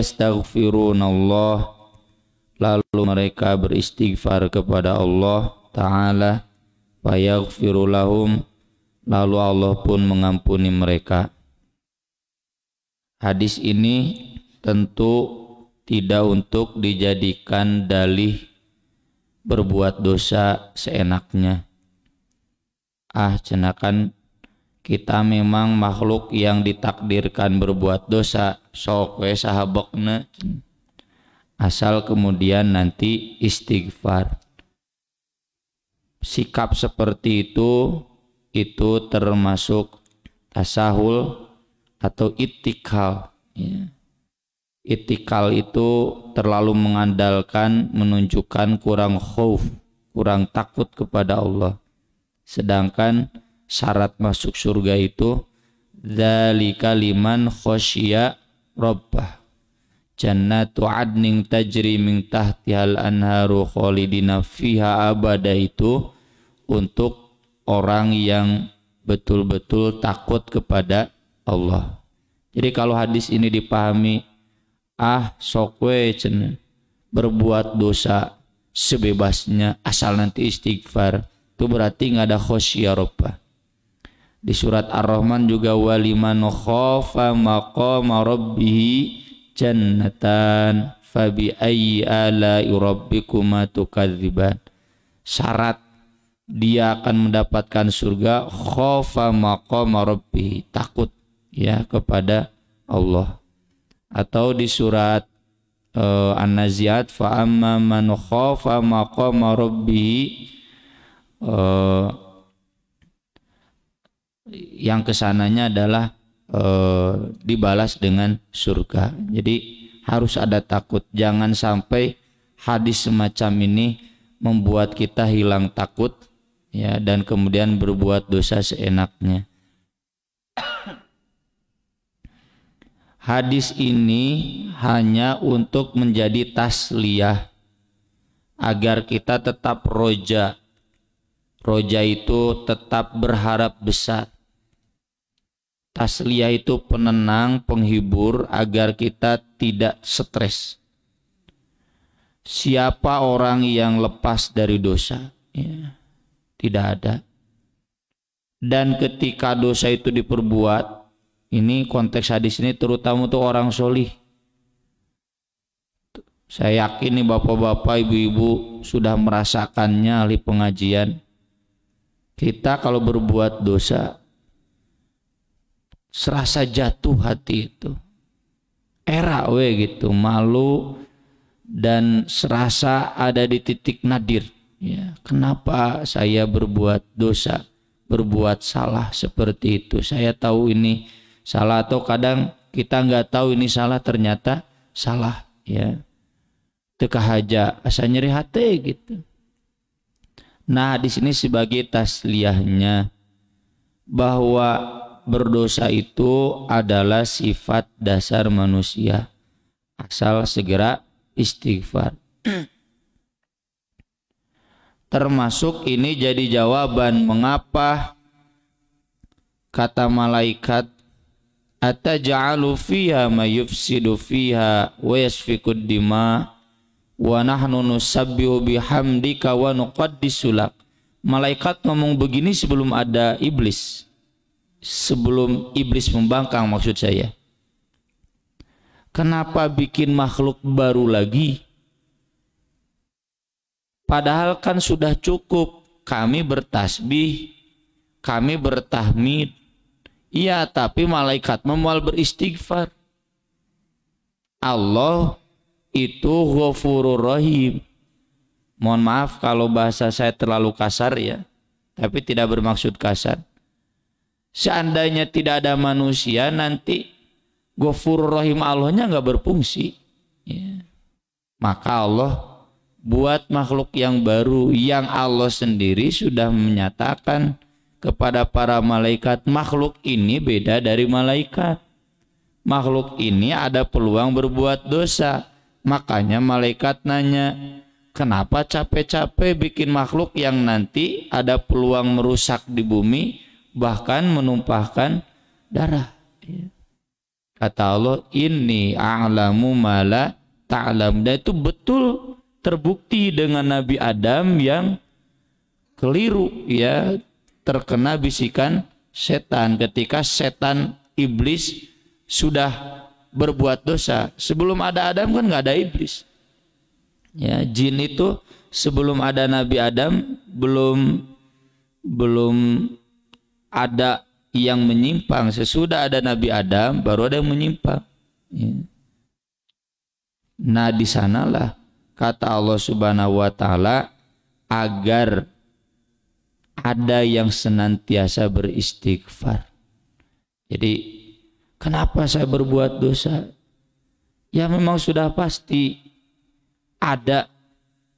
yastaghfirunallah lalu mereka beristighfar kepada Allah taala fayaghfiru lahum lalu Allah pun mengampuni mereka Hadis ini tentu tidak untuk dijadikan dalih berbuat dosa seenaknya. Ah, cenakan kita memang makhluk yang ditakdirkan berbuat dosa sok we sahabokna asal kemudian nanti istighfar sikap seperti itu itu termasuk tasahul atau itikal ya. itikal itu terlalu mengandalkan menunjukkan kurang khauf kurang takut kepada Allah sedangkan syarat masuk surga itu dzalika liman roba. rabbah jannatu adnin tajri min tahtihal anharu khalidina fiha abada itu untuk orang yang betul-betul takut kepada Allah. Jadi kalau hadis ini dipahami ah sokwe cene berbuat dosa sebebasnya asal nanti istighfar itu berarti nggak ada khosyah robbah di surat Ar-Rahman juga waliman khafa maqama rabbih jannatan fabi ayyi ala rabbikuma tukadziban. Syarat dia akan mendapatkan surga khafa maqama rabbih, takut ya kepada Allah. Atau di surat uh, An-Naziat fa amma man khafa maqama rabbih uh, eh, yang kesananya adalah e, dibalas dengan surga. Jadi harus ada takut. Jangan sampai hadis semacam ini membuat kita hilang takut ya dan kemudian berbuat dosa seenaknya. Hadis ini hanya untuk menjadi tasliyah agar kita tetap roja. Roja itu tetap berharap besar Tasliyah itu penenang, penghibur agar kita tidak stres. Siapa orang yang lepas dari dosa? Ya, tidak ada. Dan ketika dosa itu diperbuat, ini konteks hadis ini terutama untuk orang solih. Saya yakin nih bapak-bapak, ibu-ibu sudah merasakannya ahli pengajian. Kita kalau berbuat dosa, serasa jatuh hati itu era we gitu malu dan serasa ada di titik nadir ya kenapa saya berbuat dosa berbuat salah seperti itu saya tahu ini salah atau kadang kita nggak tahu ini salah ternyata salah ya teka haja asa nyeri hati gitu nah di sini sebagai tasliahnya bahwa berdosa itu adalah sifat dasar manusia. Asal segera istighfar. Termasuk ini jadi jawaban mengapa kata malaikat ataj'alu fiha ma yufsidu fiha wa yasfikud dima wa nahnu nusabbihu bihamdika wa nuqaddisulak. Malaikat ngomong begini sebelum ada iblis sebelum iblis membangkang maksud saya. Kenapa bikin makhluk baru lagi? Padahal kan sudah cukup kami bertasbih, kami bertahmid. Iya, tapi malaikat memual beristighfar. Allah itu ghafurur rahim. Mohon maaf kalau bahasa saya terlalu kasar ya, tapi tidak bermaksud kasar seandainya tidak ada manusia nanti gofur rahim Allahnya nggak berfungsi ya. maka Allah buat makhluk yang baru yang Allah sendiri sudah menyatakan kepada para malaikat makhluk ini beda dari malaikat makhluk ini ada peluang berbuat dosa makanya malaikat nanya kenapa capek-capek bikin makhluk yang nanti ada peluang merusak di bumi bahkan menumpahkan darah. Iya. Kata Allah, ini a'lamu mala ta'lam. Dan itu betul terbukti dengan Nabi Adam yang keliru ya terkena bisikan setan ketika setan iblis sudah berbuat dosa sebelum ada Adam kan nggak ada iblis ya jin itu sebelum ada Nabi Adam belum belum ada yang menyimpang sesudah ada Nabi Adam baru ada yang menyimpang ya. nah di sanalah kata Allah Subhanahu wa taala agar ada yang senantiasa beristighfar jadi kenapa saya berbuat dosa ya memang sudah pasti ada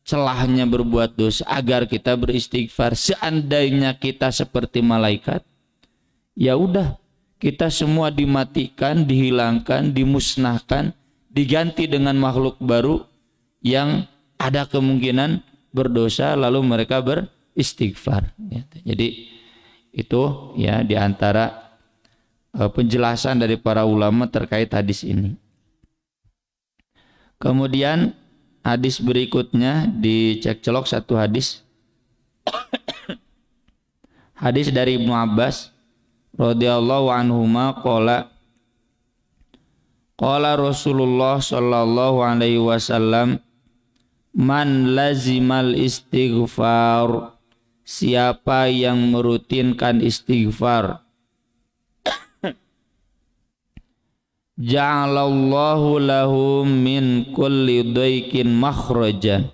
celahnya berbuat dosa agar kita beristighfar seandainya kita seperti malaikat ya udah kita semua dimatikan dihilangkan dimusnahkan diganti dengan makhluk baru yang ada kemungkinan berdosa lalu mereka beristighfar gitu. jadi itu ya diantara eh, penjelasan dari para ulama terkait hadis ini kemudian hadis berikutnya celok satu hadis. hadis dari Ibnu Abbas radhiyallahu anhuma qala Qala Rasulullah sallallahu alaihi wasallam Man lazimal istighfar Siapa yang merutinkan istighfar ja'alallahu lahum min kulli daikin makhraja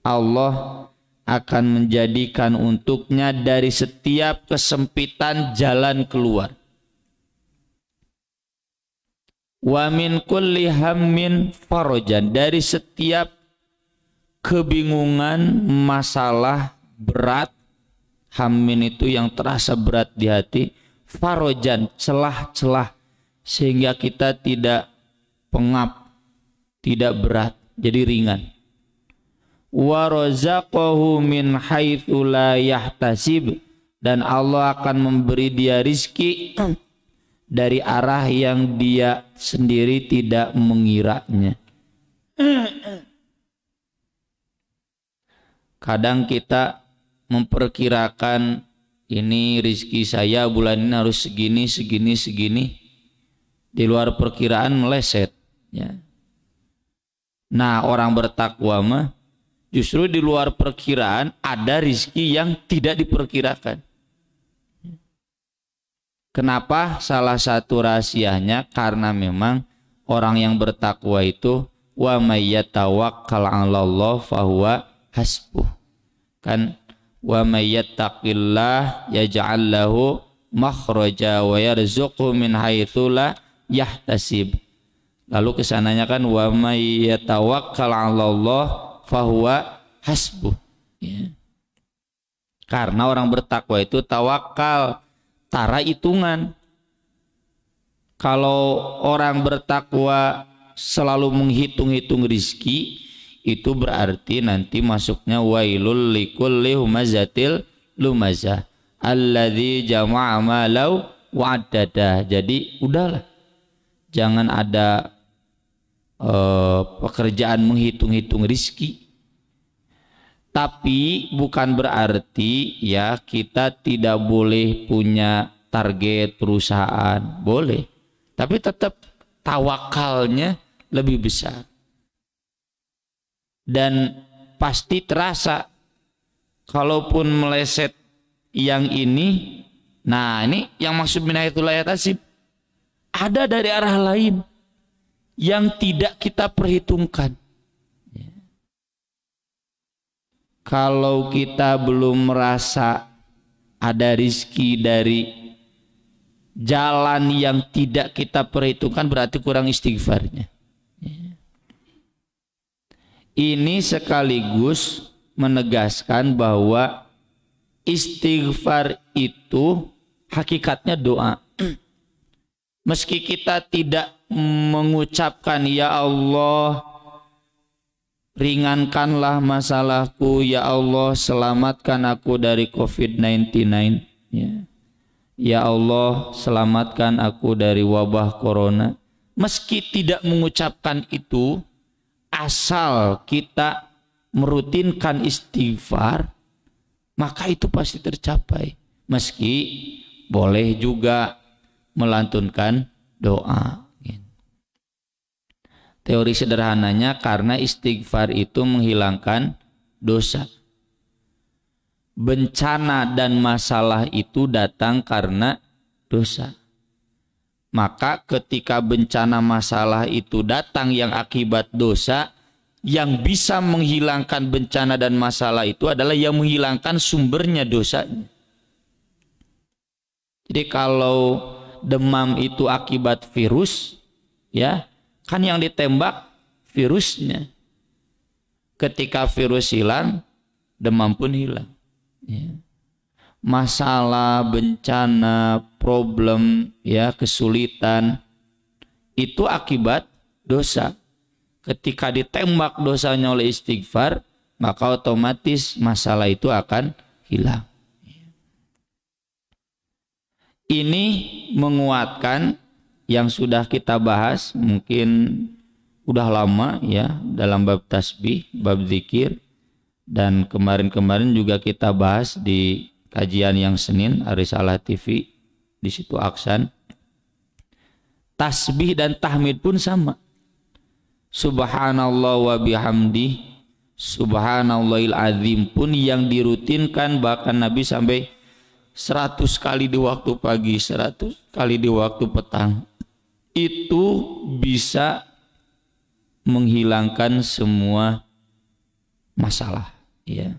Allah akan menjadikan untuknya dari setiap kesempitan jalan keluar wa min kulli hammin farojan dari setiap kebingungan masalah berat hammin itu yang terasa berat di hati farojan celah-celah sehingga kita tidak pengap, tidak berat, jadi ringan. Warozakohu min dan Allah akan memberi dia rizki dari arah yang dia sendiri tidak mengiranya. Kadang kita memperkirakan ini rizki saya bulan ini harus segini, segini, segini di luar perkiraan meleset ya. Nah, orang bertakwa mah justru di luar perkiraan ada rizki yang tidak diperkirakan. Kenapa? Salah satu rahasianya karena memang orang yang bertakwa itu wa may 'alallah fahuwa hasbuh. Kan wa may yattaqillah yaj'al lahu makhraja wa yarzuqhu min haitsu la yahtasib. Lalu kesananya kan wa may yatawakkal 'ala Allah fahuwa hasbuh. Ya. Karena orang bertakwa itu tawakal, tara hitungan. Kalau orang bertakwa selalu menghitung-hitung rizki, itu berarti nanti masuknya wailul likulli humazatil lumazah alladzi jama'a malau wa'adada. Jadi udahlah jangan ada uh, pekerjaan menghitung-hitung rizki tapi bukan berarti ya kita tidak boleh punya target perusahaan boleh tapi tetap tawakalnya lebih besar dan pasti terasa kalaupun meleset yang ini nah ini yang maksud minayatul ayat asib ada dari arah lain yang tidak kita perhitungkan. Kalau kita belum merasa ada rizki dari jalan yang tidak kita perhitungkan berarti kurang istighfarnya. Ini sekaligus menegaskan bahwa istighfar itu hakikatnya doa meski kita tidak mengucapkan ya Allah ringankanlah masalahku ya Allah selamatkan aku dari COVID-19 ya. ya. Allah selamatkan aku dari wabah corona meski tidak mengucapkan itu asal kita merutinkan istighfar maka itu pasti tercapai meski boleh juga melantunkan doa. Teori sederhananya karena istighfar itu menghilangkan dosa. Bencana dan masalah itu datang karena dosa. Maka ketika bencana masalah itu datang yang akibat dosa, yang bisa menghilangkan bencana dan masalah itu adalah yang menghilangkan sumbernya dosanya. Jadi kalau demam itu akibat virus, ya kan yang ditembak virusnya. Ketika virus hilang, demam pun hilang. Ya. Masalah, bencana, problem, ya kesulitan itu akibat dosa. Ketika ditembak dosanya oleh istighfar, maka otomatis masalah itu akan hilang ini menguatkan yang sudah kita bahas mungkin udah lama ya dalam bab tasbih, bab zikir dan kemarin-kemarin juga kita bahas di kajian yang Senin Arisalah TV di situ Aksan tasbih dan tahmid pun sama subhanallah wa bihamdi subhanallahil azim pun yang dirutinkan bahkan Nabi sampai Seratus kali di waktu pagi, seratus kali di waktu petang. Itu bisa menghilangkan semua masalah, ya.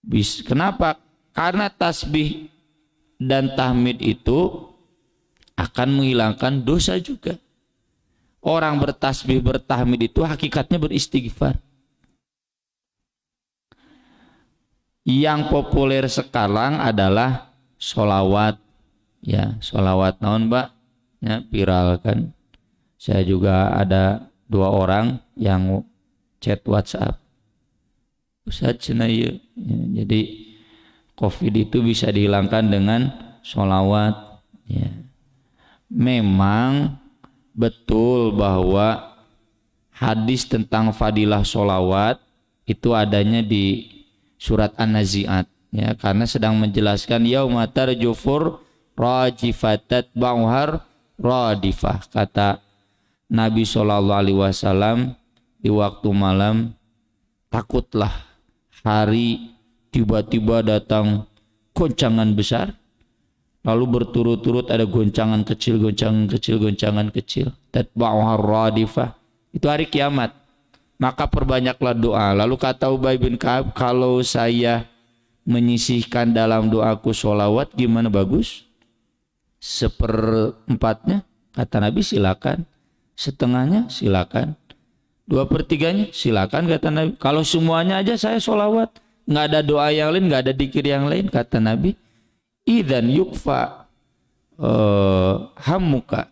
Bis, kenapa? Karena tasbih dan tahmid itu akan menghilangkan dosa juga. Orang bertasbih bertahmid itu hakikatnya beristighfar. Yang populer sekarang adalah solawat ya solawat naon mbak ya viral kan saya juga ada dua orang yang chat WhatsApp Ustaz cina iya. ya, jadi COVID itu bisa dihilangkan dengan solawat ya memang betul bahwa hadis tentang fadilah solawat itu adanya di surat An-Nazi'at ya karena sedang menjelaskan yaumatar jufur rajifatat bauhar radifah kata Nabi Shallallahu alaihi wasallam di waktu malam takutlah hari tiba-tiba datang goncangan besar lalu berturut-turut ada goncangan kecil goncangan kecil goncangan kecil tatba'uhar radifah itu hari kiamat maka perbanyaklah doa lalu kata Ubay bin Ka'ab kalau saya menyisihkan dalam doaku sholawat gimana bagus? Seperempatnya kata Nabi silakan, setengahnya silakan, dua pertiganya silakan kata Nabi. Kalau semuanya aja saya sholawat, nggak ada doa yang lain, nggak ada dikir yang lain kata Nabi. Idan yukfa eh, hamuka.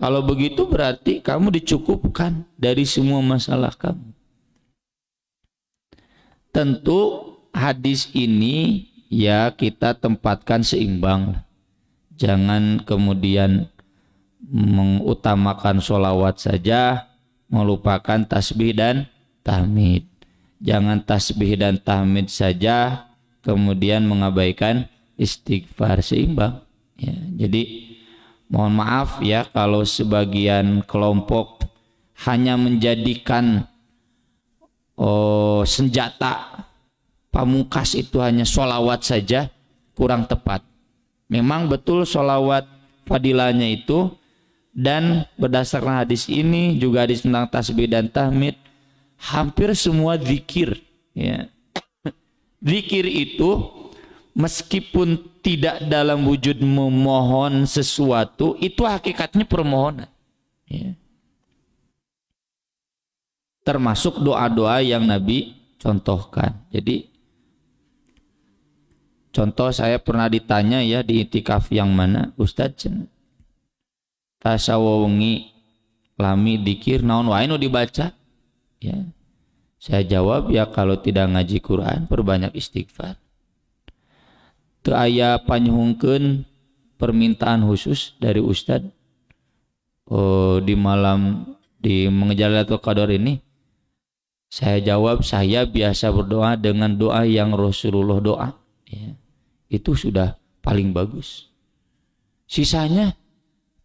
Kalau begitu berarti kamu dicukupkan dari semua masalah kamu. Tentu hadis ini ya kita tempatkan seimbang. Jangan kemudian mengutamakan sholawat saja, melupakan tasbih dan tahmid. Jangan tasbih dan tahmid saja, kemudian mengabaikan istighfar seimbang. Ya, jadi mohon maaf ya kalau sebagian kelompok hanya menjadikan oh, senjata pamungkas itu hanya sholawat saja kurang tepat. Memang betul sholawat fadilahnya itu dan berdasarkan hadis ini juga hadis tentang tasbih dan tahmid hampir semua zikir ya. Zikir itu meskipun tidak dalam wujud memohon sesuatu itu hakikatnya permohonan ya. termasuk doa-doa yang Nabi contohkan jadi Contoh saya pernah ditanya ya di itikaf yang mana, Ustaz Tasawwungi lami dikir naon wainu dibaca. Ya. Saya jawab ya kalau tidak ngaji Quran perbanyak istighfar. Itu ayah panyuhungkan permintaan khusus dari Ustaz oh, di malam di mengejar Lailatul Qadar ini saya jawab saya biasa berdoa dengan doa yang Rasulullah doa ya, itu sudah paling bagus. Sisanya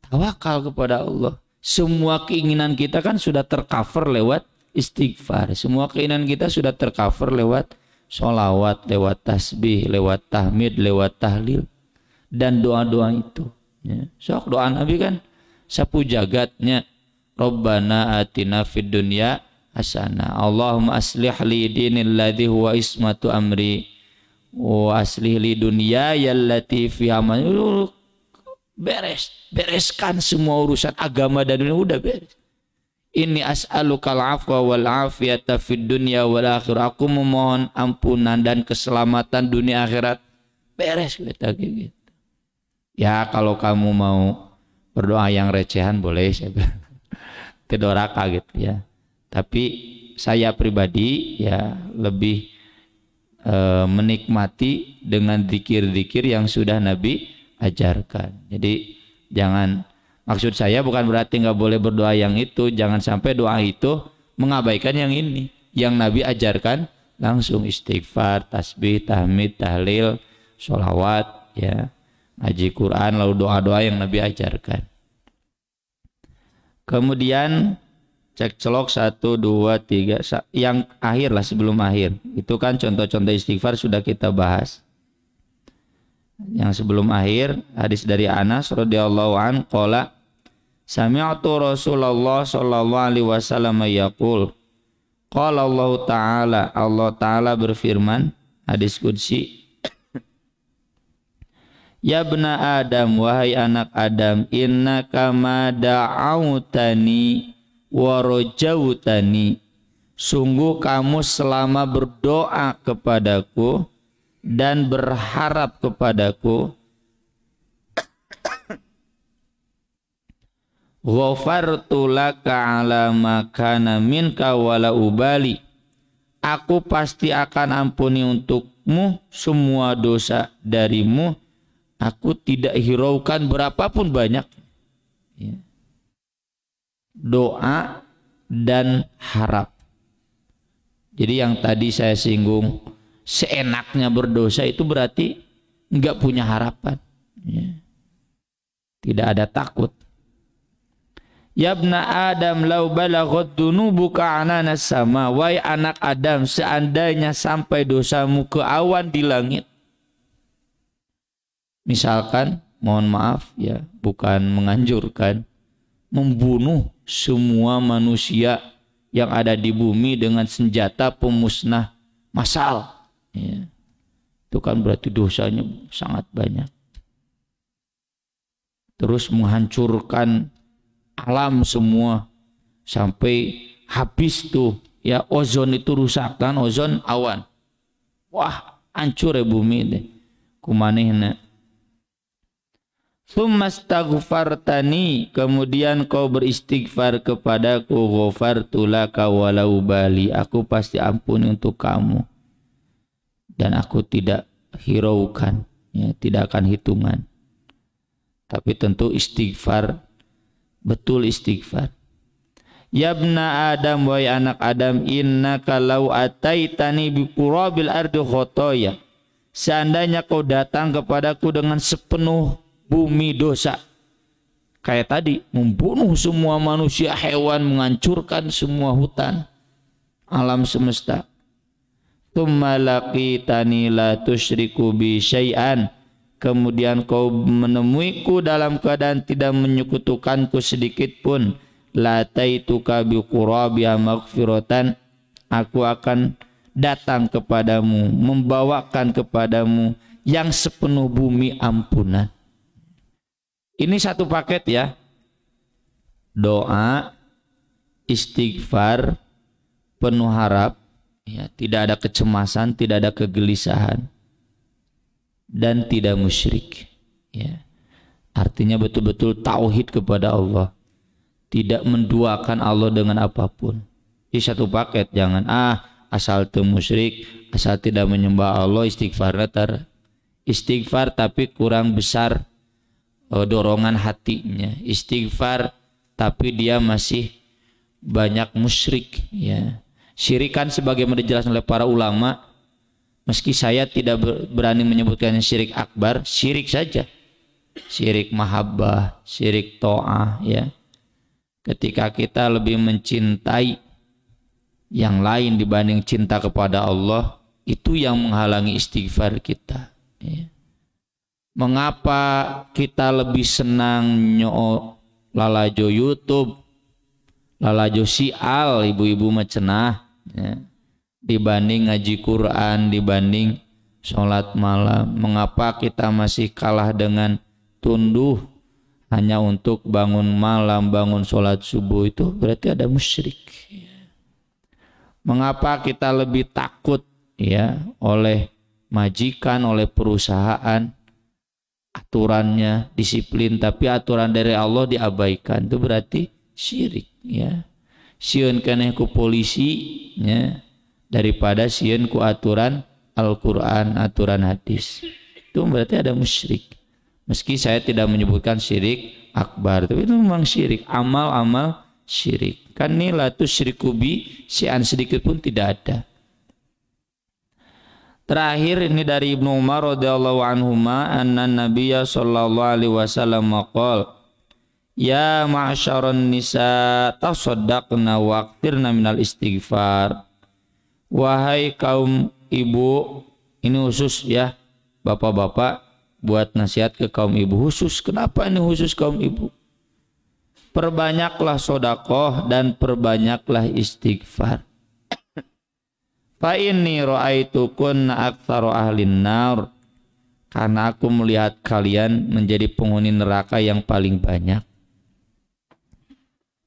tawakal kepada Allah. Semua keinginan kita kan sudah tercover lewat istighfar. Semua keinginan kita sudah tercover lewat sholawat, lewat tasbih, lewat tahmid, lewat tahlil. Dan doa-doa itu. Ya. Sok doa Nabi kan sapu jagatnya. Rabbana atina fid dunya hasanah. Allahumma aslih li dinil ladhi huwa ismatu amri wa oh, asli li dunya yallati fiha beres bereskan semua urusan agama dan dunia udah beres ini as'alukal afwa wal afiyata fid dunya wal akhirah aku memohon ampunan dan keselamatan dunia akhirat beres kita gitu ya kalau kamu mau berdoa yang recehan boleh saya bilang tidoraka gitu ya tapi saya pribadi ya lebih Eh, menikmati dengan dikir-dikir yang sudah Nabi ajarkan. Jadi jangan maksud saya bukan berarti nggak boleh berdoa yang itu, jangan sampai doa itu mengabaikan yang ini, yang Nabi ajarkan langsung istighfar, tasbih, tahmid, tahlil, sholawat, ya, ngaji Quran, lalu doa-doa yang Nabi ajarkan. Kemudian cek celok satu dua tiga yang akhir lah sebelum akhir itu kan contoh-contoh istighfar sudah kita bahas yang sebelum akhir hadis dari Anas radhiyallahu an qala sami'tu Rasulullah sallallahu alaihi wasallam yaqul qala Allah taala Allah taala berfirman hadis qudsi Ya bna Adam wahai anak Adam inna kama da'autani warajautani sungguh kamu selama berdoa kepadaku dan berharap kepadaku Ghafartu laka ala makana minka wala ubali. Aku pasti akan ampuni untukmu semua dosa darimu. Aku tidak hiraukan berapapun banyak. Ya doa dan harap. Jadi yang tadi saya singgung seenaknya berdosa itu berarti nggak punya harapan. Ya. Tidak ada takut. Ya Yabna Adam lau balaghat anak anana sama. wai anak Adam, seandainya sampai dosamu ke awan di langit. Misalkan, mohon maaf ya, bukan menganjurkan membunuh semua manusia yang ada di bumi dengan senjata pemusnah massal. Ya. Itu kan berarti dosanya sangat banyak. Terus menghancurkan alam semua sampai habis tuh ya ozon itu rusak kan ozon awan. Wah, hancur ya bumi deh. Kumanehna Sumastaghfartani kemudian kau beristighfar kepadaku ghafartu laka walau bali aku pasti ampuni untuk kamu dan aku tidak hiraukan ya, tidak akan hitungan tapi tentu istighfar betul istighfar Yabna Adam wahai anak Adam inna kalau ataitani bi qurabil ardi khotoya seandainya kau datang kepadaku dengan sepenuh bumi dosa. Kayak tadi, membunuh semua manusia, hewan, menghancurkan semua hutan, alam semesta. la bi syai'an. Kemudian kau menemuiku dalam keadaan tidak menyekutukanku sedikit pun. Lataituka bi qurabiha maghfiratan. Aku akan datang kepadamu, membawakan kepadamu yang sepenuh bumi ampunan. Ini satu paket ya. Doa, istighfar, penuh harap, ya, tidak ada kecemasan, tidak ada kegelisahan, dan tidak musyrik. Ya. Artinya betul-betul tauhid kepada Allah. Tidak menduakan Allah dengan apapun. Ini satu paket, jangan ah asal itu musyrik, asal tidak menyembah Allah, istighfar Istighfar tapi kurang besar Eh, dorongan hatinya istighfar tapi dia masih banyak musyrik ya syirikan sebagaimana dijelaskan oleh para ulama meski saya tidak berani menyebutkan syirik akbar syirik saja syirik mahabbah syirik to'ah ya ketika kita lebih mencintai yang lain dibanding cinta kepada Allah itu yang menghalangi istighfar kita ya mengapa kita lebih senang nyoo lalajo YouTube, lalajo sial ibu-ibu macenah ya. dibanding ngaji Quran, dibanding sholat malam. Mengapa kita masih kalah dengan tunduh hanya untuk bangun malam, bangun sholat subuh itu berarti ada musyrik. Mengapa kita lebih takut ya oleh majikan, oleh perusahaan aturannya, disiplin, tapi aturan dari Allah diabaikan. Itu berarti syirik, ya. Sieun keneh ku polisi, ya, daripada sieun ku aturan Al-Quran, aturan hadis. Itu berarti ada musyrik. Meski saya tidak menyebutkan syirik akbar, tapi itu memang syirik, amal-amal syirik. Kan nilai tuh syirikubi, sian sedikit pun tidak ada Terakhir ini dari Ibnu Umar radhiyallahu anhuma anna Nabiyya sallallahu alaihi wasallam maqal Ya ma'syaron nisa tasaddaqna waqtirna minal istighfar Wahai kaum ibu ini khusus ya Bapak-bapak buat nasihat ke kaum ibu khusus kenapa ini khusus kaum ibu Perbanyaklah sodakoh dan perbanyaklah istighfar Fa inni ra'aitukunna aktsaru ahlin nar. Karena aku melihat kalian menjadi penghuni neraka yang paling banyak.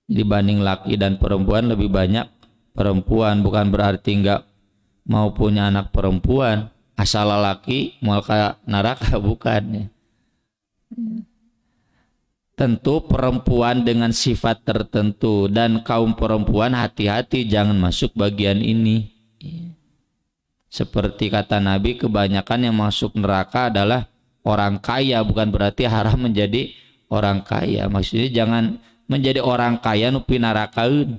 Dibanding laki dan perempuan lebih banyak perempuan bukan berarti enggak mau punya anak perempuan asal laki mau ke neraka bukan ya. tentu perempuan dengan sifat tertentu dan kaum perempuan hati-hati jangan masuk bagian ini seperti kata Nabi, kebanyakan yang masuk neraka adalah orang kaya, bukan berarti haram menjadi orang kaya. Maksudnya jangan menjadi orang kaya nupi pinarakaeun.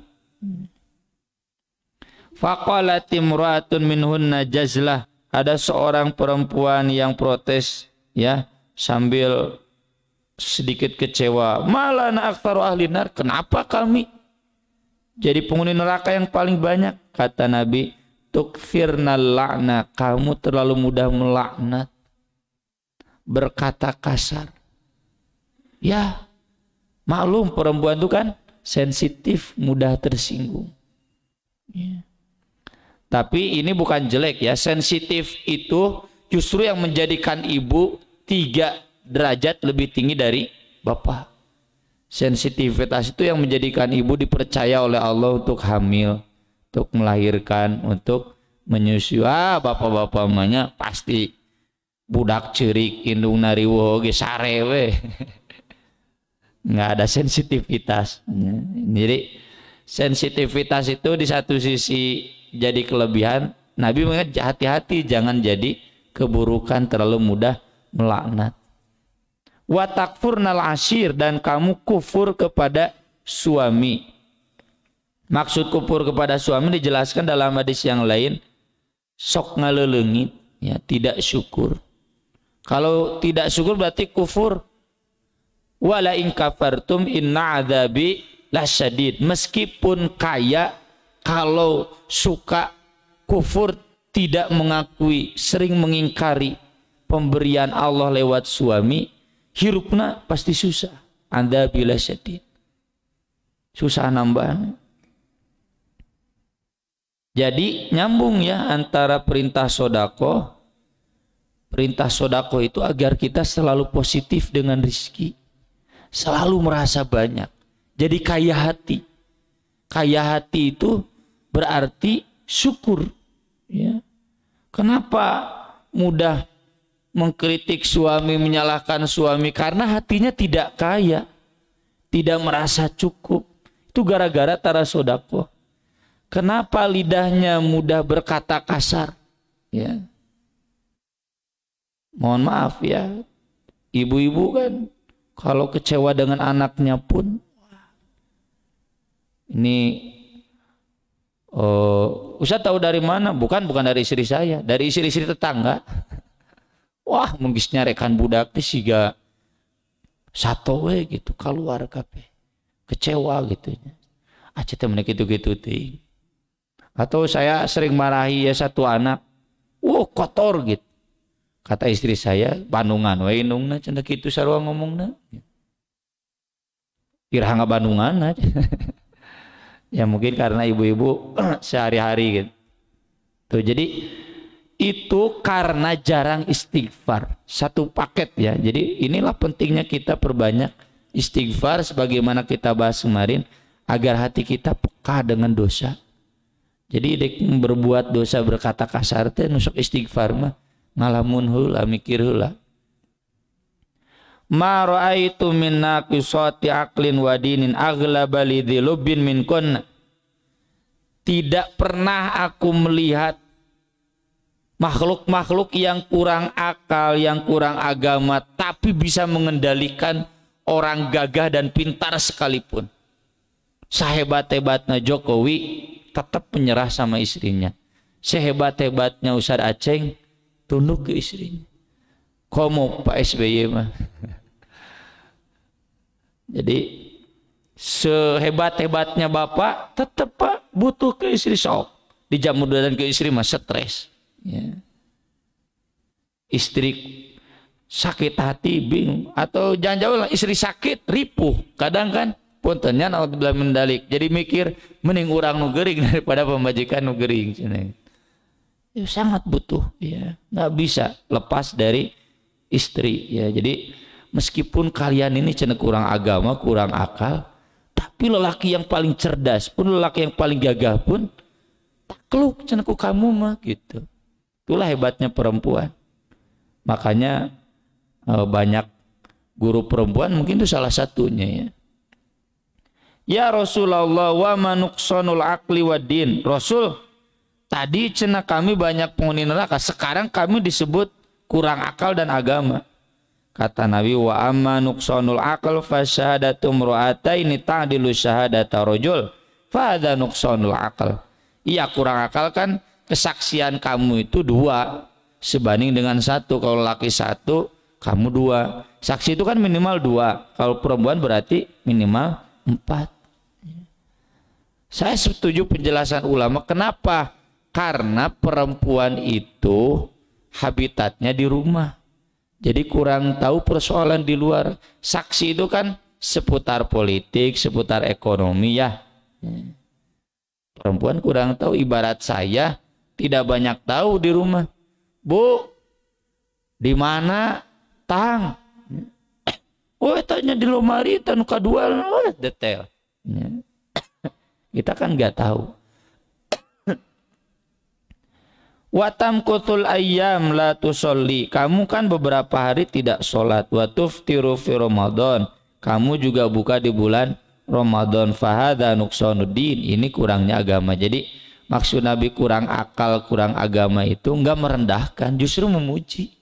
Fakolatimuratun minhun najazlah. Ada seorang perempuan yang protes ya sambil sedikit kecewa. Malah aktsaru ahli nar. Kenapa kami jadi penghuni neraka yang paling banyak? Kata Nabi, tukfirna laknat, kamu terlalu mudah melaknat berkata kasar ya maklum perempuan itu kan sensitif mudah tersinggung ya. tapi ini bukan jelek ya sensitif itu justru yang menjadikan ibu tiga derajat lebih tinggi dari bapak sensitivitas itu yang menjadikan ibu dipercaya oleh Allah untuk hamil untuk melahirkan untuk menyusui ah bapak-bapak pasti budak cerik indung nariwo ge nggak ada sensitivitas jadi sensitivitas itu di satu sisi jadi kelebihan Nabi mengatakan hati-hati jangan jadi keburukan terlalu mudah melaknat Watakfur asir dan kamu kufur kepada suami Maksud kufur kepada suami dijelaskan dalam hadis yang lain. Sok ngalelengit, ya, tidak syukur. Kalau tidak syukur berarti kufur. Wala in kafartum inna adabi lasyadid. Meskipun kaya, kalau suka kufur tidak mengakui, sering mengingkari pemberian Allah lewat suami, hirupna pasti susah. Anda bila sedih. Susah nambah. Jadi nyambung ya antara perintah sodako. Perintah sodako itu agar kita selalu positif dengan rizki. Selalu merasa banyak. Jadi kaya hati. Kaya hati itu berarti syukur. Ya. Kenapa mudah mengkritik suami, menyalahkan suami? Karena hatinya tidak kaya. Tidak merasa cukup. Itu gara-gara tara sodako Kenapa lidahnya mudah berkata kasar? Ya. Mohon maaf ya. Ibu-ibu kan kalau kecewa dengan anaknya pun ini Oh, Ustaz tahu dari mana? Bukan bukan dari istri saya, dari istri-istri tetangga. Wah, mungkin rekan budak siga satu we gitu keluar kape kecewa gitu aja temen gitu gitu ting atau saya sering marahi ya satu anak. Wah kotor gitu. Kata istri saya, Bandungan wah ini we inungna cenah kitu ngomongnya, ngomongna. nggak Bandungan aja. ya mungkin karena ibu-ibu sehari-hari gitu. Tuh jadi itu karena jarang istighfar. Satu paket ya. Jadi inilah pentingnya kita perbanyak istighfar sebagaimana kita bahas kemarin agar hati kita peka dengan dosa jadi dek berbuat dosa berkata kasar teh nusuk istighfar mah ngalamun hula mikir hula ma ra'aitu min naqisati aqlin wa dinin aghlaba lidhilubin min kunna tidak pernah aku melihat makhluk-makhluk yang kurang akal, yang kurang agama, tapi bisa mengendalikan orang gagah dan pintar sekalipun. sahebat hebatnya Jokowi, tetap menyerah sama istrinya. Sehebat-hebatnya Ustaz Aceh tunduk ke istrinya. Komo Pak SBY mah. Jadi sehebat-hebatnya bapak tetap pak butuh ke istri sok dijamu dan ke istri mah stres ya. istri sakit hati bingung atau jangan jangan lah istri sakit ripuh kadang kan puntennya naudzubillah min mendalik, jadi mikir mending orang nugering daripada pembajikan nugering. gering ya, sangat butuh ya nggak bisa lepas dari istri ya jadi meskipun kalian ini cene kurang agama kurang akal tapi lelaki yang paling cerdas pun lelaki yang paling gagah pun takluk cenah ku kamu mah gitu itulah hebatnya perempuan makanya eh, banyak guru perempuan mungkin itu salah satunya ya Ya Rasulullah wa manuksonul akli wa din. Rasul, tadi cina kami banyak penghuni neraka, sekarang kami disebut kurang akal dan agama. Kata Nabi wa amma nuqsanul akal fa ru'ata ini ta'adilu syahadata rojul. Fa hadza nuksonul akal. Iya kurang akal kan kesaksian kamu itu dua sebanding dengan satu kalau laki satu kamu dua saksi itu kan minimal dua kalau perempuan berarti minimal empat saya setuju penjelasan ulama. Kenapa? Karena perempuan itu habitatnya di rumah. Jadi kurang tahu persoalan di luar. Saksi itu kan seputar politik, seputar ekonomi ya. Perempuan kurang tahu ibarat saya tidak banyak tahu di rumah. Bu, di mana tang? Oh, tanya di lemari, tanuka dua, oh, detail. Kita kan nggak tahu. Watam kutul ayam la tusolli. Kamu kan beberapa hari tidak sholat. Watuf tiru fi Ramadan. Kamu juga buka di bulan Ramadan. Fahada nuksonuddin. Ini kurangnya agama. Jadi maksud Nabi kurang akal, kurang agama itu nggak merendahkan. Justru memuji.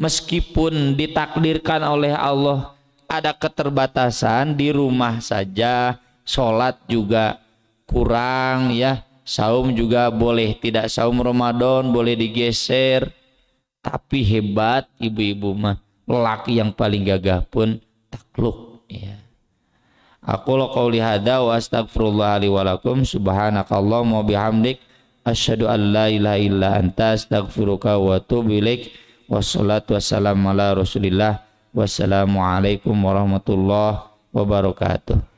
Meskipun ditakdirkan oleh Allah ada keterbatasan di rumah saja, sholat juga kurang ya saum juga boleh tidak saum Ramadan boleh digeser tapi hebat ibu-ibu mah lelaki yang paling gagah pun takluk ya aku lo kau lihada wa astagfirullah li wa lakum subhanakallahumma bihamdik asyadu an la ilaha illa anta astagfiruka wa tubilik wa salatu wassalamu ala rasulillah wassalamualaikum warahmatullahi wabarakatuh